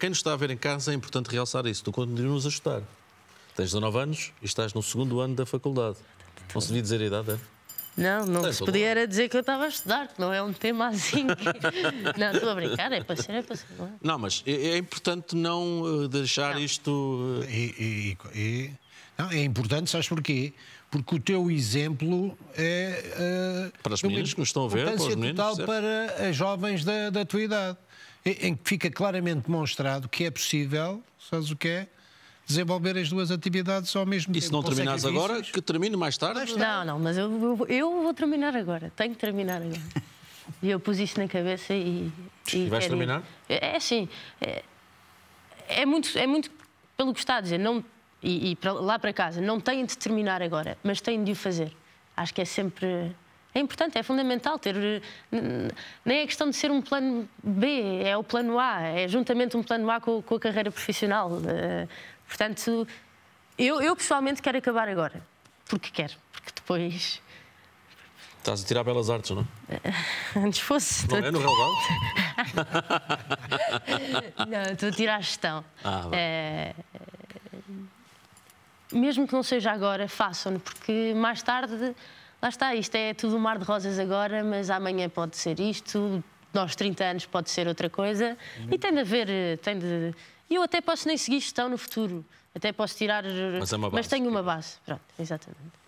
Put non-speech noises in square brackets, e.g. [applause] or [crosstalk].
Quem nos está a ver em casa é importante realçar isso. Tu continuas a estudar. Tens 19 anos e estás no segundo ano da faculdade. Não se devia dizer a idade, é? Não, não se podia era dizer que eu estava a estudar, que não é um tema assim. Que... [laughs] não, estou a brincar, é para ser, é para ser. Não, é? não mas é, é, importante não eh, deixar não. isto. Eh, e, e, e... Não, é importante, sabes porquê? Porque o teu exemplo é. Uh, para as meninas que nos estão a ver, para os meninos. total certo? para as jovens da, da tua idade em que fica claramente demonstrado que é possível, sabes o que é? desenvolver as duas atividades ao mesmo tempo. E se não terminares agora, que termine mais tarde? Não, não, mas eu, eu vou terminar agora, tenho que terminar agora. E eu pus isso na cabeça e. E, e vais quero... terminar? É, é assim. sim. É, é, muito, é muito pelo que está a dizer, não, e, e lá para casa, não têm de terminar agora, mas têm de o fazer. Acho que é sempre. É importante, é fundamental ter. Eh, nem é questão de ser um plano B, é o plano A, é juntamente um plano A com, com a carreira profissional. Eh, portanto, eu, eu, pessoalmente quero acabar agora, porque quero, porque depois. Estás a tirar belas artes, não é? [laughs] Antes fosse. Não tô... é no relvado? [laughs] não, estou a tirar a gestão. Ah, é... Mesmo que não seja agora, façam-no, porque mais tarde lá está, isto é tudo um mar de rosas agora, mas amanhã pode ser isto, nós 30 anos pode ser outra coisa. E tem de haver, eh, tem de. E eu até posso nem seguir gestão no futuro, até posso tirar. Mas, é uma base, mas tenho uma base. Pronto, exatamente.